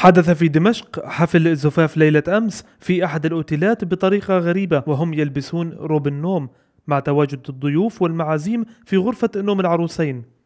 حدث في دمشق حفل زفاف ليلة أمس في أحد الأوتيلات بطريقة غريبة وهم يلبسون روب النوم مع تواجد الضيوف والمعازيم في غرفة نوم العروسين